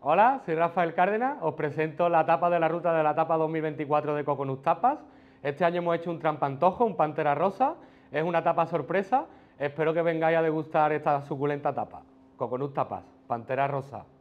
Hola, soy Rafael Cárdenas, os presento la tapa de la ruta de la tapa 2024 de Coconut Tapas. Este año hemos hecho un trampantojo, un pantera rosa, es una tapa sorpresa, espero que vengáis a degustar esta suculenta tapa. Coconut Tapas, pantera rosa.